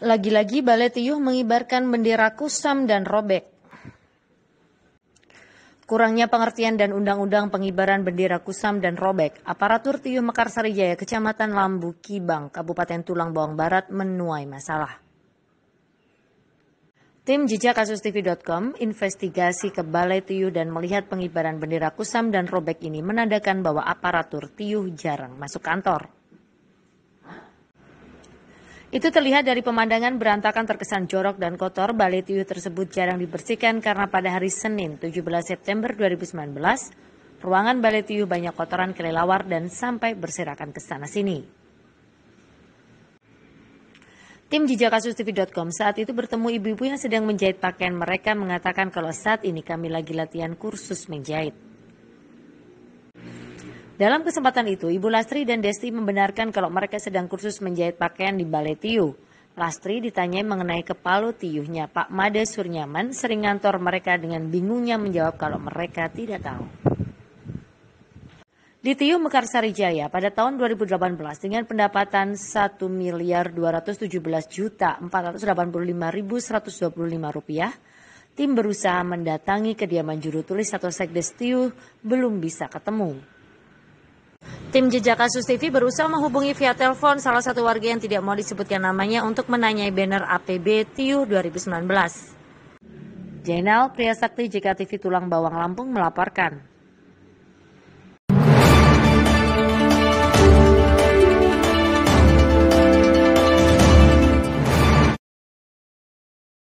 Lagi-lagi Balai Tiyuh mengibarkan bendera kusam dan robek. Kurangnya pengertian dan undang-undang pengibaran bendera kusam dan robek, aparatur Tiyuh Mekarsari Jaya, Kecamatan Lambu Kibang, Kabupaten Tulang Bawang Barat menuai masalah. Tim jejak kasus TV.com investigasi ke Balai Tiyuh dan melihat pengibaran bendera kusam dan robek ini menandakan bahwa aparatur Tiyuh jarang masuk kantor. Itu terlihat dari pemandangan berantakan terkesan jorok dan kotor, balai tiu tersebut jarang dibersihkan karena pada hari Senin 17 September 2019, ruangan balai tiu banyak kotoran kelelawar dan sampai berserakan ke sana-sini. Tim jejakasusTV.com saat itu bertemu ibu-ibu yang sedang menjahit pakaian mereka mengatakan kalau saat ini kami lagi latihan kursus menjahit. Dalam kesempatan itu, Ibu Lastri dan Desti membenarkan kalau mereka sedang kursus menjahit pakaian di Balai Tiu. Lastri ditanyai mengenai kepalu tiuhnya Pak Made Surnyaman sering ngantor mereka dengan bingungnya menjawab kalau mereka tidak tahu. Di Tiu Mekarsari Jaya pada tahun 2018 dengan pendapatan 1 miliar 217 juta 485.125 rupiah, tim berusaha mendatangi kediaman juru tulis atau sekdes Tiu belum bisa ketemu. Tim Jejak Kasus TV berusaha menghubungi via telepon salah satu warga yang tidak mau disebutkan namanya untuk menanyai banner APB TIU 2019. Jenal Priyasakti JKTV Tulang Bawang Lampung melaporkan.